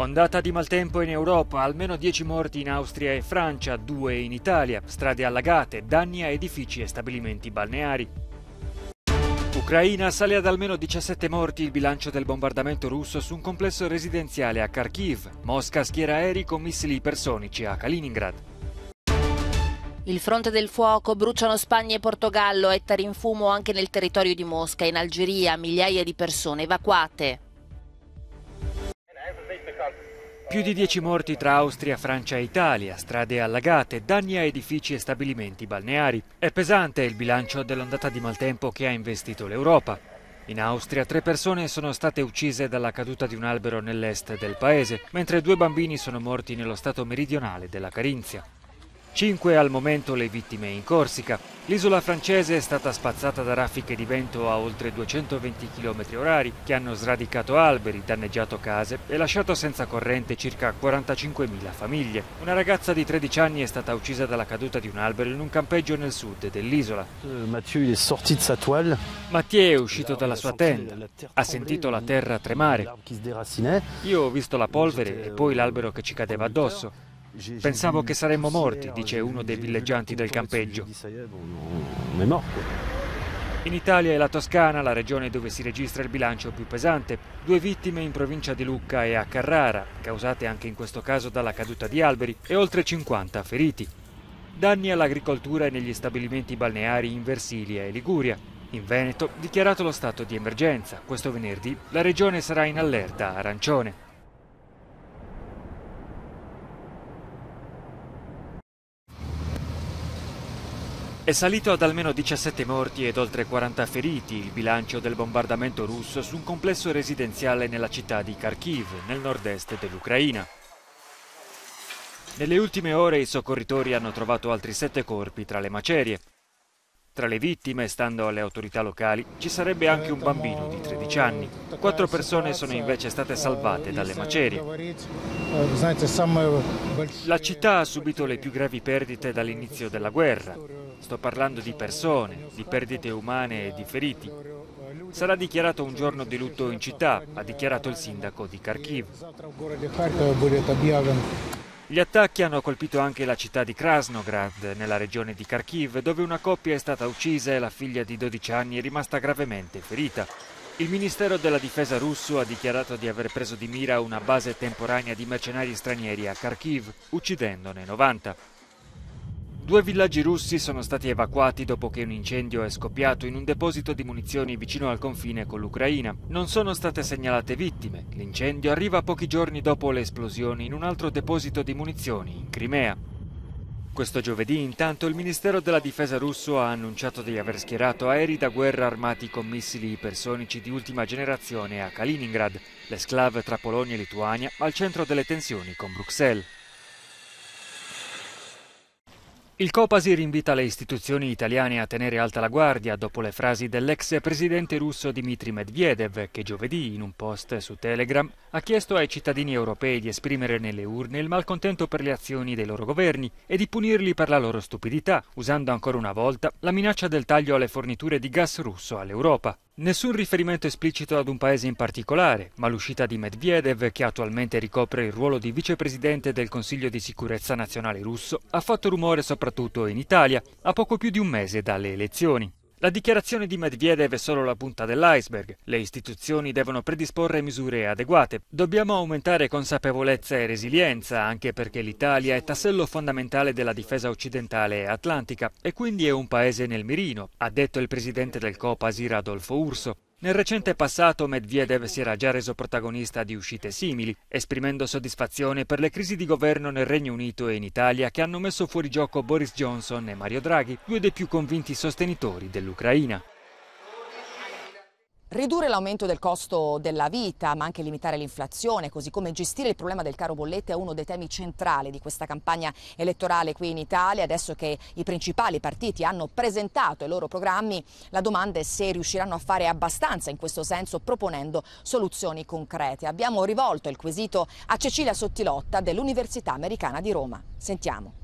Ondata di maltempo in Europa, almeno 10 morti in Austria e Francia, 2 in Italia, strade allagate, danni a edifici e stabilimenti balneari. Ucraina sale ad almeno 17 morti il bilancio del bombardamento russo su un complesso residenziale a Kharkiv. Mosca schiera aerei con missili ipersonici a Kaliningrad. Il fronte del fuoco bruciano Spagna e Portogallo, ettari in fumo anche nel territorio di Mosca, in Algeria migliaia di persone evacuate. Più di 10 morti tra Austria, Francia e Italia, strade allagate, danni a edifici e stabilimenti balneari. È pesante il bilancio dell'ondata di maltempo che ha investito l'Europa. In Austria tre persone sono state uccise dalla caduta di un albero nell'est del paese, mentre due bambini sono morti nello stato meridionale della Carinzia. Cinque al momento le vittime in Corsica. L'isola francese è stata spazzata da raffiche di vento a oltre 220 km orari che hanno sradicato alberi, danneggiato case e lasciato senza corrente circa 45.000 famiglie. Una ragazza di 13 anni è stata uccisa dalla caduta di un albero in un campeggio nel sud dell'isola. Euh, Mathieu è uscito dalla sua tenda, ha sentito la terra tremare. Io ho visto la polvere e poi euh, l'albero che ci cadeva addosso. Pensavo che saremmo morti, dice uno dei villeggianti del campeggio. In Italia e la Toscana, la regione dove si registra il bilancio più pesante, due vittime in provincia di Lucca e a Carrara, causate anche in questo caso dalla caduta di alberi, e oltre 50 feriti. Danni all'agricoltura e negli stabilimenti balneari in Versilia e Liguria. In Veneto, dichiarato lo stato di emergenza, questo venerdì la regione sarà in allerta arancione. È salito ad almeno 17 morti ed oltre 40 feriti il bilancio del bombardamento russo su un complesso residenziale nella città di Kharkiv, nel nord-est dell'Ucraina. Nelle ultime ore i soccorritori hanno trovato altri sette corpi tra le macerie. Tra le vittime, stando alle autorità locali, ci sarebbe anche un bambino di 13 anni. Quattro persone sono invece state salvate dalle macerie. La città ha subito le più gravi perdite dall'inizio della guerra. Sto parlando di persone, di perdite umane e di feriti. Sarà dichiarato un giorno di lutto in città, ha dichiarato il sindaco di Kharkiv. Gli attacchi hanno colpito anche la città di Krasnograd, nella regione di Kharkiv, dove una coppia è stata uccisa e la figlia di 12 anni è rimasta gravemente ferita. Il Ministero della Difesa russo ha dichiarato di aver preso di mira una base temporanea di mercenari stranieri a Kharkiv, uccidendone 90. Due villaggi russi sono stati evacuati dopo che un incendio è scoppiato in un deposito di munizioni vicino al confine con l'Ucraina. Non sono state segnalate vittime. L'incendio arriva pochi giorni dopo le esplosioni in un altro deposito di munizioni in Crimea. Questo giovedì intanto il Ministero della Difesa russo ha annunciato di aver schierato aerei da guerra armati con missili ipersonici di ultima generazione a Kaliningrad, l'esclave tra Polonia e Lituania, al centro delle tensioni con Bruxelles. Il Copasir invita le istituzioni italiane a tenere alta la guardia dopo le frasi dell'ex presidente russo Dmitry Medvedev, che giovedì in un post su Telegram ha chiesto ai cittadini europei di esprimere nelle urne il malcontento per le azioni dei loro governi e di punirli per la loro stupidità, usando ancora una volta la minaccia del taglio alle forniture di gas russo all'Europa. Nessun riferimento esplicito ad un paese in particolare, ma l'uscita di Medvedev, che attualmente ricopre il ruolo di vicepresidente del Consiglio di sicurezza nazionale russo, ha fatto rumore soprattutto in Italia, a poco più di un mese dalle elezioni. La dichiarazione di Medvedev è solo la punta dell'iceberg. Le istituzioni devono predisporre misure adeguate. Dobbiamo aumentare consapevolezza e resilienza, anche perché l'Italia è tassello fondamentale della difesa occidentale e atlantica e quindi è un paese nel mirino, ha detto il presidente del COPASIR Adolfo Urso. Nel recente passato Medvedev si era già reso protagonista di uscite simili, esprimendo soddisfazione per le crisi di governo nel Regno Unito e in Italia che hanno messo fuori gioco Boris Johnson e Mario Draghi, due dei più convinti sostenitori dell'Ucraina. Ridurre l'aumento del costo della vita, ma anche limitare l'inflazione, così come gestire il problema del caro bollette è uno dei temi centrali di questa campagna elettorale qui in Italia. Adesso che i principali partiti hanno presentato i loro programmi, la domanda è se riusciranno a fare abbastanza in questo senso proponendo soluzioni concrete. Abbiamo rivolto il quesito a Cecilia Sottilotta dell'Università Americana di Roma. Sentiamo.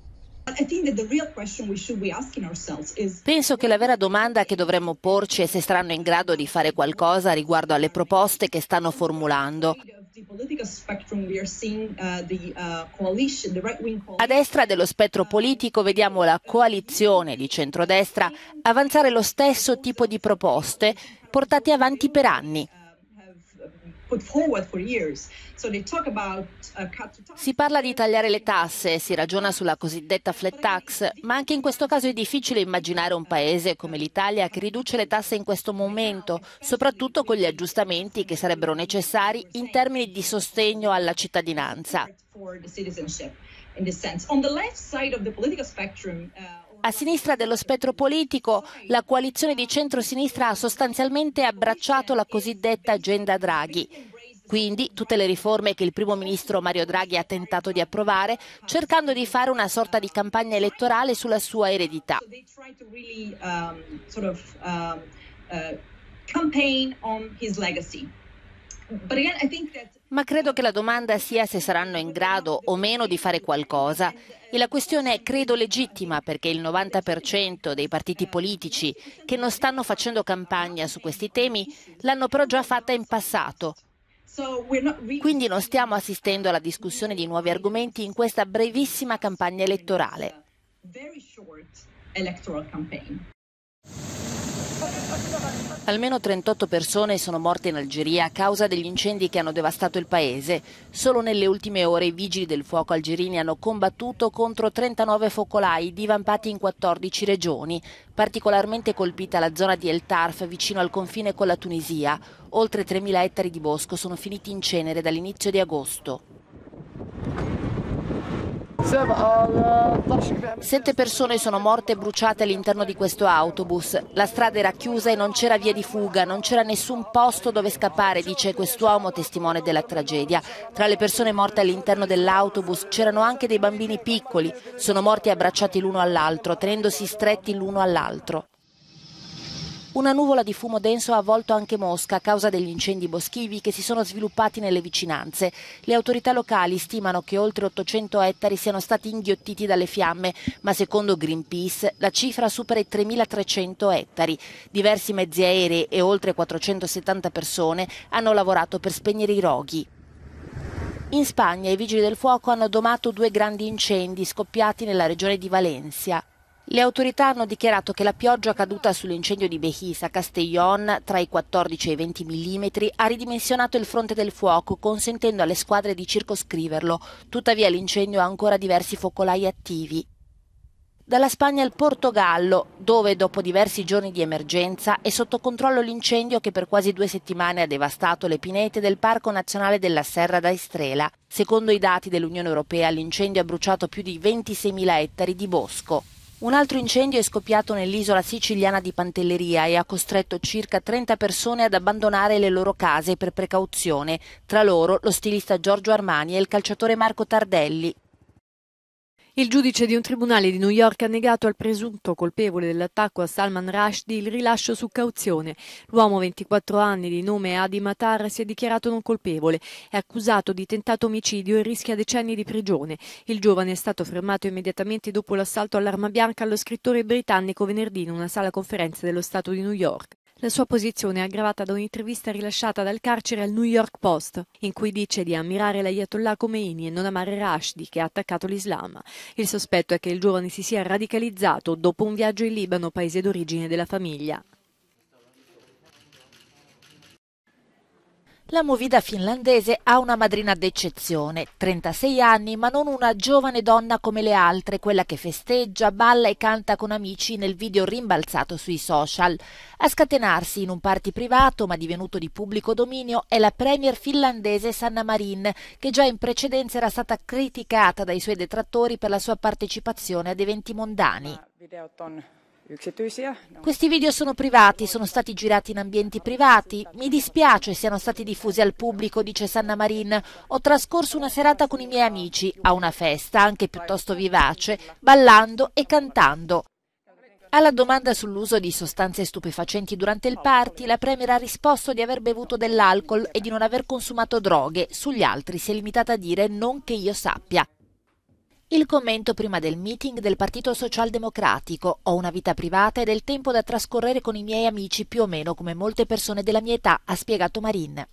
Penso che la vera domanda che dovremmo porci è se saranno in grado di fare qualcosa riguardo alle proposte che stanno formulando. Uh, uh, A destra dello spettro politico vediamo la coalizione di centrodestra avanzare lo stesso tipo di proposte portate avanti per anni. Uh, si parla di tagliare le tasse, si ragiona sulla cosiddetta flat tax, ma anche in questo caso è difficile immaginare un paese come l'Italia che riduce le tasse in questo momento, soprattutto con gli aggiustamenti che sarebbero necessari in termini di sostegno alla cittadinanza. A sinistra dello spettro politico, la coalizione di centro-sinistra ha sostanzialmente abbracciato la cosiddetta agenda Draghi. Quindi tutte le riforme che il primo ministro Mario Draghi ha tentato di approvare, cercando di fare una sorta di campagna elettorale sulla sua eredità. Ma credo che la domanda sia se saranno in grado o meno di fare qualcosa e la questione è credo legittima perché il 90% dei partiti politici che non stanno facendo campagna su questi temi l'hanno però già fatta in passato. Quindi non stiamo assistendo alla discussione di nuovi argomenti in questa brevissima campagna elettorale. Almeno 38 persone sono morte in Algeria a causa degli incendi che hanno devastato il paese. Solo nelle ultime ore i vigili del fuoco algerini hanno combattuto contro 39 focolai divampati in 14 regioni, particolarmente colpita la zona di El Tarf vicino al confine con la Tunisia. Oltre 3.000 ettari di bosco sono finiti in cenere dall'inizio di agosto. Sette persone sono morte e bruciate all'interno di questo autobus. La strada era chiusa e non c'era via di fuga, non c'era nessun posto dove scappare, dice quest'uomo testimone della tragedia. Tra le persone morte all'interno dell'autobus c'erano anche dei bambini piccoli. Sono morti abbracciati l'uno all'altro, tenendosi stretti l'uno all'altro. Una nuvola di fumo denso ha avvolto anche Mosca a causa degli incendi boschivi che si sono sviluppati nelle vicinanze. Le autorità locali stimano che oltre 800 ettari siano stati inghiottiti dalle fiamme, ma secondo Greenpeace la cifra supera i 3.300 ettari. Diversi mezzi aerei e oltre 470 persone hanno lavorato per spegnere i roghi. In Spagna i vigili del fuoco hanno domato due grandi incendi scoppiati nella regione di Valencia. Le autorità hanno dichiarato che la pioggia caduta sull'incendio di a Castellon, tra i 14 e i 20 mm, ha ridimensionato il fronte del fuoco, consentendo alle squadre di circoscriverlo. Tuttavia l'incendio ha ancora diversi focolai attivi. Dalla Spagna al Portogallo, dove dopo diversi giorni di emergenza è sotto controllo l'incendio che per quasi due settimane ha devastato le pinete del Parco Nazionale della Serra da Estrela. Secondo i dati dell'Unione Europea l'incendio ha bruciato più di 26.000 ettari di bosco. Un altro incendio è scoppiato nell'isola siciliana di Pantelleria e ha costretto circa 30 persone ad abbandonare le loro case per precauzione, tra loro lo stilista Giorgio Armani e il calciatore Marco Tardelli, il giudice di un tribunale di New York ha negato al presunto colpevole dell'attacco a Salman Rushdie il rilascio su cauzione. L'uomo 24 anni di nome Adi Matar si è dichiarato non colpevole, è accusato di tentato omicidio e rischia decenni di prigione. Il giovane è stato fermato immediatamente dopo l'assalto all'arma bianca allo scrittore britannico venerdì in una sala conferenze dello Stato di New York. La sua posizione è aggravata da un'intervista rilasciata dal carcere al New York Post, in cui dice di ammirare l'Ayatollah Khomeini e non amare Rashdi, che ha attaccato l'Islam. Il sospetto è che il giovane si sia radicalizzato dopo un viaggio in Libano, paese d'origine della famiglia. La movida finlandese ha una madrina d'eccezione, 36 anni, ma non una giovane donna come le altre, quella che festeggia, balla e canta con amici nel video rimbalzato sui social. A scatenarsi in un party privato, ma divenuto di pubblico dominio, è la premier finlandese Sanna Marin, che già in precedenza era stata criticata dai suoi detrattori per la sua partecipazione ad eventi mondani. Videot on questi video sono privati, sono stati girati in ambienti privati. Mi dispiace siano stati diffusi al pubblico, dice Sanna Marin. Ho trascorso una serata con i miei amici, a una festa, anche piuttosto vivace, ballando e cantando. Alla domanda sull'uso di sostanze stupefacenti durante il party, la Premier ha risposto di aver bevuto dell'alcol e di non aver consumato droghe. Sugli altri si è limitata a dire non che io sappia. Il commento prima del meeting del Partito Socialdemocratico. Ho una vita privata ed è il tempo da trascorrere con i miei amici più o meno come molte persone della mia età, ha spiegato Marin.